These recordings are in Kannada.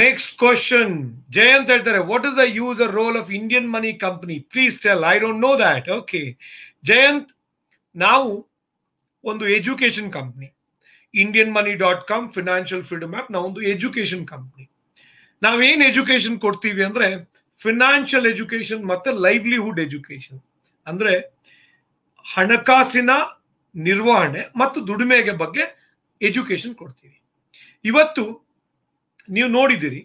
ನೆಕ್ಸ್ಟ್ ಕ್ವಶನ್ ಜಯಂತ್ ಹೇಳ್ತಾರೆ what is the use a role of Indian money company please tell I don't know that okay Jayanth ನಾವು ಒಂದು education company Indian money dot com financial freedom app ನಾವು ಒಂದು ಎಜುಕೇಷನ್ ಕಂಪ್ನಿ ನಾವೇನು ಎಜುಕೇಷನ್ ಕೊಡ್ತೀವಿ ಅಂದರೆ ಫಿನಾನ್ಷಿಯಲ್ ಎಜುಕೇಷನ್ ಮತ್ತು ಲೈವ್ಲಿಹುಡ್ ಎಜುಕೇಶನ್ ಅಂದರೆ ಹಣಕಾಸಿನ ನಿರ್ವಹಣೆ ಮತ್ತು ದುಡಿಮೆಗೆ ಬಗ್ಗೆ ಎಜುಕೇಶನ್ ಕೊಡ್ತೀವಿ ಇವತ್ತು ನೀವು ನೋಡಿದ್ದೀರಿ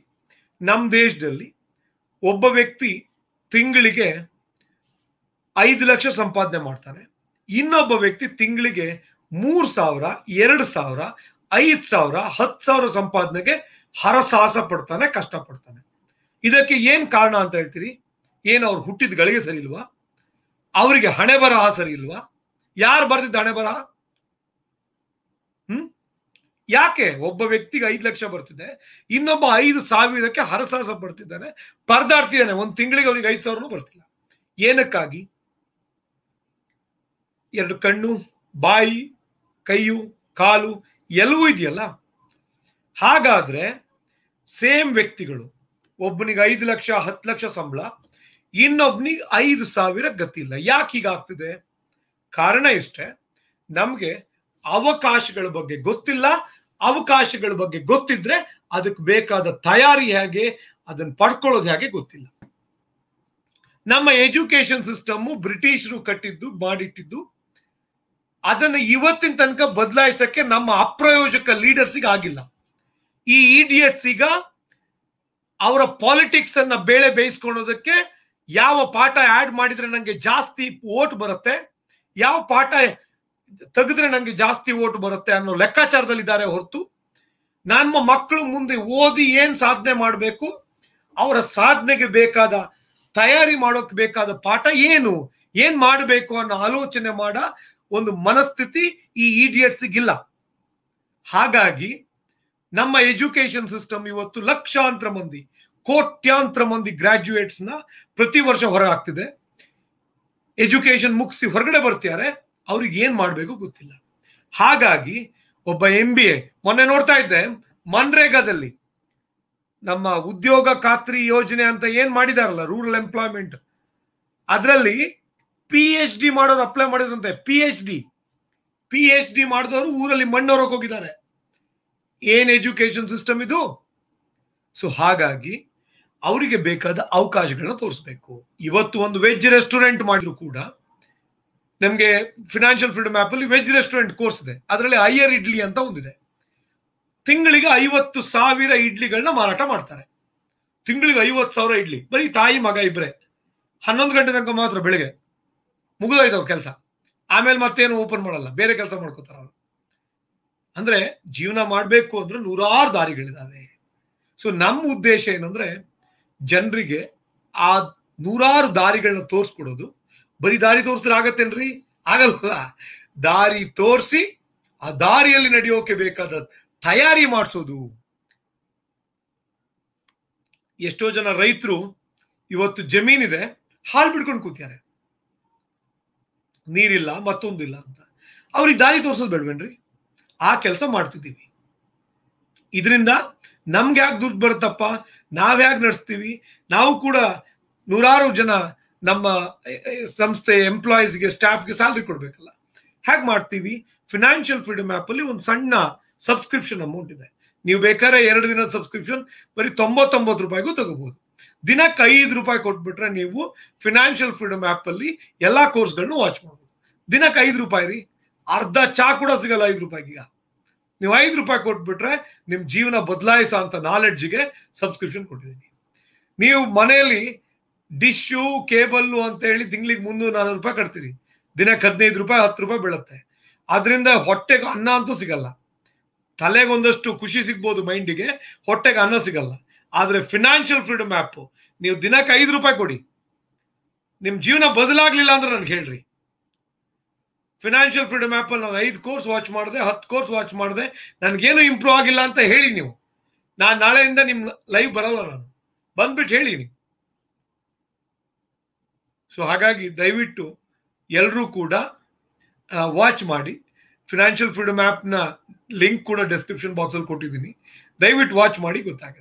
ನಮ್ಮ ದೇಶದಲ್ಲಿ ಒಬ್ಬ ವ್ಯಕ್ತಿ ತಿಂಗಳಿಗೆ ಐದು ಲಕ್ಷ ಸಂಪಾದನೆ ಮಾಡ್ತಾನೆ ಇನ್ನೊಬ್ಬ ವ್ಯಕ್ತಿ ತಿಂಗಳಿಗೆ ಮೂರು ಸಾವಿರ ಎರಡು ಸಾವಿರ ಐದು ಸಾವಿರ ಹತ್ತು ಸಾವಿರ ಸಂಪಾದನೆಗೆ ಹರಸಾಹಸ ಪಡ್ತಾನೆ ಪಡ್ತಾನೆ ಇದಕ್ಕೆ ಏನು ಕಾರಣ ಅಂತ ಹೇಳ್ತೀರಿ ಏನು ಅವ್ರು ಹುಟ್ಟಿದ ಗಳಿಗೆ ಸರಿ ಇಲ್ವಾ ಅವರಿಗೆ ಹಣೆ ಬರಹ ಸರಿ ಇಲ್ವಾ ಯಾರು ಬರ್ತಿದ್ದ ಹಣೆ ಬರಹ ಯಾಕೆ ಒಬ್ಬ ವ್ಯಕ್ತಿಗೆ ಐದು ಲಕ್ಷ ಬರ್ತಿದೆ ಇನ್ನೊಬ್ಬ ಐದು ಸಾವಿರಕ್ಕೆ ಹರಸಾಹಸ ಬರ್ತಿದ್ದಾನೆ ಪರದಾಡ್ತಿದ್ದಾನೆ ಒಂದು ತಿಂಗಳಿಗೆ ಅವನಿಗೆ ಐದು ಸಾವಿರನೂ ಬರ್ತಿಲ್ಲ ಏನಕ್ಕಾಗಿ ಎರಡು ಕಣ್ಣು ಬಾಯಿ ಕೈಯು ಕಾಲು ಎಲ್ಲವೂ ಇದೆಯಲ್ಲ ಹಾಗಾದ್ರೆ ಸೇಮ್ ವ್ಯಕ್ತಿಗಳು ಒಬ್ಬನಿಗೆ ಐದು ಲಕ್ಷ ಹತ್ತು ಲಕ್ಷ ಸಂಬಳ ಇನ್ನೊಬ್ನಿಗೆ ಐದು ಸಾವಿರ ಗತಿಲ್ಲ ಯಾಕೆ ಹೀಗಾಗ್ತಿದೆ ಕಾರಣ ಇಷ್ಟೇ ನಮಗೆ ಅವಕಾಶಗಳ ಬಗ್ಗೆ ಗೊತ್ತಿಲ್ಲ ಅವಕಾಶಗಳ ಬಗ್ಗೆ ಗೊತ್ತಿದ್ರೆ ಅದಕ್ಕೆ ಬೇಕಾದ ತಯಾರಿ ಹೇಗೆ ಅದನ್ನ ಪಡ್ಕೊಳ್ಳೋದು ಹೇಗೆ ಗೊತ್ತಿಲ್ಲ ನಮ್ಮ ಎಜುಕೇಶನ್ ಸಿಸ್ಟಮ್ ಬ್ರಿಟಿಷರು ಕಟ್ಟಿದ್ದು ಮಾಡಿಟ್ಟಿದ್ದು ಅದನ್ನು ಇವತ್ತಿನ ತನಕ ಬದಲಾಯಿಸಕ್ಕೆ ನಮ್ಮ ಅಪ್ರಯೋಜಕ ಲೀಡರ್ಸಿಗೆ ಆಗಿಲ್ಲ ಈ ಇಡಿಯಟ್ಸ್ ಈಗ ಅವರ ಪಾಲಿಟಿಕ್ಸ್ ಅನ್ನ ಬೇಳೆ ಬೇಯಿಸ್ಕೊಳೋದಕ್ಕೆ ಯಾವ ಪಾಠ ಆಡ್ ಮಾಡಿದ್ರೆ ನನಗೆ ಜಾಸ್ತಿ ಓಟ್ ಬರುತ್ತೆ ಯಾವ ಪಾಠ ತೆಗೆದ್ರೆ ನನಗೆ ಜಾಸ್ತಿ ಓಟ್ ಬರುತ್ತೆ ಅನ್ನೋ ಲೆಕ್ಕಾಚಾರದಲ್ಲಿದ್ದಾರೆ ಹೊರತು ನಮ್ಮ ಮಕ್ಕಳು ಮುಂದೆ ಓದಿ ಏನ್ ಸಾಧನೆ ಮಾಡಬೇಕು ಅವರ ಸಾಧನೆಗೆ ಬೇಕಾದ ತಯಾರಿ ಮಾಡೋಕ್ ಬೇಕಾದ ಪಾಠ ಏನು ಏನ್ ಮಾಡಬೇಕು ಅನ್ನೋ ಆಲೋಚನೆ ಮಾಡ ಒಂದು ಮನಸ್ಥಿತಿ ಈ ಇಲ್ಲ ಹಾಗಾಗಿ ನಮ್ಮ ಎಜುಕೇಶನ್ ಸಿಸ್ಟಮ್ ಇವತ್ತು ಲಕ್ಷಾಂತರ ಮಂದಿ ಕೋಟ್ಯಾಂತರ ಮಂದಿ ನ ಪ್ರತಿ ವರ್ಷ ಹೊರಗಾಗ್ತಿದೆ ಎಜುಕೇಶನ್ ಮುಗಿಸಿ ಹೊರಗಡೆ ಬರ್ತಿದ್ದಾರೆ ಅವ್ರಿಗೆ ಏನ್ ಮಾಡಬೇಕು ಗೊತ್ತಿಲ್ಲ ಹಾಗಾಗಿ ಒಬ್ಬ ಎಂ ಬಿ ಎ ಮೊನ್ನೆ ನೋಡ್ತಾ ಇದ್ದೆ ಮನ್ರೇಗಾದಲ್ಲಿ ನಮ್ಮ ಉದ್ಯೋಗ ಖಾತ್ರಿ ಯೋಜನೆ ಅಂತ ಏನ್ ಮಾಡಿದಾರಲ್ಲ ರೂರಲ್ ಎಂಪ್ಲಾಯ್ಮೆಂಟ್ ಅದರಲ್ಲಿ ಪಿ ಎಚ್ ಡಿ ಮಾಡೋರು ಅಪ್ಲೈ ಮಾಡಿದ್ರಂತೆ P H D P H D ಮಾಡಿದವರು ಊರಲ್ಲಿ ಮಣ್ಣೊರಕ್ಕೆ ಹೋಗಿದ್ದಾರೆ ಏನ್ ಎಜುಕೇಶನ್ ಸಿಸ್ಟಮ್ ಇದು ಸೊ ಹಾಗಾಗಿ ಅವರಿಗೆ ಬೇಕಾದ ಅವಕಾಶಗಳನ್ನ ತೋರಿಸ್ಬೇಕು ಇವತ್ತು ಒಂದು ವೆಜ್ ರೆಸ್ಟೋರೆಂಟ್ ಮಾಡಿದ್ರು ಕೂಡ ನಮಗೆ ಫಿನಾನ್ಷಿಯಲ್ ಫ್ರೀಡಮ್ ಆ್ಯಪಲ್ಲಿ ವೆಜ್ ರೆಸ್ಟೋರೆಂಟ್ ಕೋರ್ಸ್ ಇದೆ ಅದರಲ್ಲಿ ಹೈಯರ್ ಇಡ್ಲಿ ಅಂತ ಒಂದಿದೆ ತಿಂಗಳಿಗೆ ಐವತ್ತು ಸಾವಿರ ಇಡ್ಲಿಗಳನ್ನ ಮಾರಾಟ ಮಾಡ್ತಾರೆ ತಿಂಗಳಿಗೆ ಐವತ್ತು ಸಾವಿರ ಇಡ್ಲಿ ಬರೀ ತಾಯಿ ಮಗ ಇಬ್ಬರೇ ಹನ್ನೊಂದು ಗಂಟೆ ತನಕ ಮಾತ್ರ ಬೆಳಿಗ್ಗೆ ಮುಗಿದೋಯ್ತು ಕೆಲಸ ಆಮೇಲೆ ಮತ್ತೇನು ಓಪನ್ ಮಾಡಲ್ಲ ಬೇರೆ ಕೆಲಸ ಮಾಡ್ಕೋತಾರ ಅವರು ಅಂದ್ರೆ ಜೀವನ ಮಾಡಬೇಕು ಅಂದ್ರೆ ನೂರಾರು ದಾರಿಗಳಿದಾವೆ ಸೊ ನಮ್ಮ ಉದ್ದೇಶ ಏನಂದ್ರೆ ಜನರಿಗೆ ಆ ನೂರಾರು ದಾರಿಗಳನ್ನ ತೋರಿಸ್ಕೊಡೋದು ಬರೀ ದಾರಿ ತೋರಿಸ್ರೆ ಆಗತ್ತೇನ್ರಿ ಆಗಲ್ಲ ದಾರಿ ತೋರಿಸಿ ಆ ದಾರಿಯಲ್ಲಿ ನಡೆಯೋಕೆ ಬೇಕಾದ ತಯಾರಿ ಮಾಡಿಸೋದು ಎಷ್ಟೋ ಜನ ರೈತರು ಇವತ್ತು ಜಮೀನಿದೆ ಹಾಳು ಬಿಡ್ಕೊಂಡು ಕೂತ್ಯಾರೆ ನೀರಿಲ್ಲ ಮತ್ತೊಂದಿಲ್ಲ ಅಂತ ಅವ್ರಿಗೆ ದಾರಿ ತೋರಿಸೋದು ಬೇಡವೇನ್ರಿ ಆ ಕೆಲಸ ಮಾಡ್ತಿದ್ದೀವಿ ಇದರಿಂದ ನಮ್ಗೆ ಯಾಕೆ ದುಡ್ಡು ಬರುತ್ತಪ್ಪ ನಾವ್ಯಾಕೆ ನಡೆಸ್ತೀವಿ ನಾವು ಕೂಡ ನೂರಾರು ಜನ ನಮ್ಮ ಸಂಸ್ಥೆ ಎಂಪ್ಲಾಯೀಸ್ಗೆ ಸ್ಟಾಫ್ಗೆ ಸ್ಯಾಲ್ರಿ ಕೊಡಬೇಕಲ್ಲ ಹೇಗೆ ಮಾಡ್ತೀವಿ ಫಿನಾನ್ಷಿಯಲ್ ಫ್ರೀಡಮ್ ಆ್ಯಪಲ್ಲಿ ಒಂದು ಸಣ್ಣ ಸಬ್ಸ್ಕ್ರಿಪ್ಷನ್ ಅಮೌಂಟ್ ಇದೆ ನೀವು ಬೇಕಾದ್ರೆ ಎರಡು ದಿನದ ಸಬ್ಸ್ಕ್ರಿಪ್ಷನ್ ಬರೀ ತೊಂಬತ್ತೊಂಬತ್ತು ರೂಪಾಯಿಗೂ ತಗೋಬಹುದು ದಿನಕ್ಕೆ ಐದು ರೂಪಾಯಿ ಕೊಟ್ಬಿಟ್ರೆ ನೀವು ಫಿನಾನ್ಷಿಯಲ್ ಫ್ರೀಡಮ್ ಆ್ಯಪಲ್ಲಿ ಎಲ್ಲ ಕೋರ್ಸ್ಗಳನ್ನು ವಾಚ್ ಮಾಡ್ಬೋದು ದಿನಕ್ಕೆ ಐದು ರೂಪಾಯಿ ರೀ ಅರ್ಧ ಚಾ ಕೂಡ ಸಿಗಲ್ಲ ಐದು ಈಗ ನೀವು ಐದು ರೂಪಾಯಿ ಕೊಟ್ಬಿಟ್ರೆ ನಿಮ್ಮ ಜೀವನ ಬದಲಾಯಿಸೋ ಅಂತ ನಾಲೆಡ್ಜ್ಗೆ ಸಬ್ಸ್ಕ್ರಿಪ್ಷನ್ ಕೊಟ್ಟಿದ್ದೀನಿ ನೀವು ಮನೆಯಲ್ಲಿ ಡಿಶ್ಶು ಕೇಬಲ್ಲು ಅಂತ ಹೇಳಿ ತಿಂಗಳಿಗೆ ಮುನ್ನೂರು ನಾನೂರು ರೂಪಾಯಿ ಕಟ್ತೀರಿ ದಿನಕ್ಕೆ ಹದಿನೈದು ರೂಪಾಯಿ ಹತ್ತು ರೂಪಾಯಿ ಬೀಳುತ್ತೆ ಅದರಿಂದ ಹೊಟ್ಟೆಗೆ ಅನ್ನ ಅಂತೂ ಸಿಗಲ್ಲ ತಲೆಗೆ ಒಂದಷ್ಟು ಖುಷಿ ಸಿಗ್ಬೋದು ಮೈಂಡಿಗೆ ಹೊಟ್ಟೆಗೆ ಅನ್ನ ಸಿಗಲ್ಲ ಆದರೆ ಫಿನಾನ್ಷಿಯಲ್ ಫ್ರೀಡಮ್ ಆ್ಯಪ್ ನೀವು ದಿನಕ್ಕೆ ಐದು ರೂಪಾಯಿ ಕೊಡಿ ನಿಮ್ಮ ಜೀವನ ಬದಲಾಗಲಿಲ್ಲ ಅಂದ್ರೆ ನನ್ಗೆ ಹೇಳ್ರಿ ಫಿನಾನ್ಷಿಯಲ್ ಫ್ರೀಡಮ್ ಆ್ಯಪಲ್ಲಿ ನಾನು ಐದು ಕೋರ್ಸ್ ವಾಚ್ ಮಾಡಿದೆ ಹತ್ತು ಕೋರ್ಸ್ ವಾಚ್ ಮಾಡಿದೆ ನನಗೇನು ಇಂಪ್ರೂವ್ ಆಗಿಲ್ಲ ಅಂತ ಹೇಳಿ ನೀವು ನಾನು ನಾಳೆಯಿಂದ ನಿಮ್ಮ ಲೈವ್ ಬರಲ್ಲ ನಾನು ಬಂದ್ಬಿಟ್ಟು ಹೇಳಿ ನೀವು ಸೊ ಹಾಗಾಗಿ ದಯವಿಟ್ಟು ಎಲ್ಲರೂ ಕೂಡ ವಾಚ್ ಮಾಡಿ ಫಿನಾನ್ಷಿಯಲ್ ಫ್ರೀಡಮ್ ಆ್ಯಪ್ನ ಲಿಂಕ್ ಕೂಡ ಡಿಸ್ಕ್ರಿಪ್ಷನ್ ಬಾಕ್ಸಲ್ಲಿ ಕೊಟ್ಟಿದ್ದೀನಿ ದಯವಿಟ್ಟು ವಾಚ್ ಮಾಡಿ ಗೊತ್ತಾಗುತ್ತೆ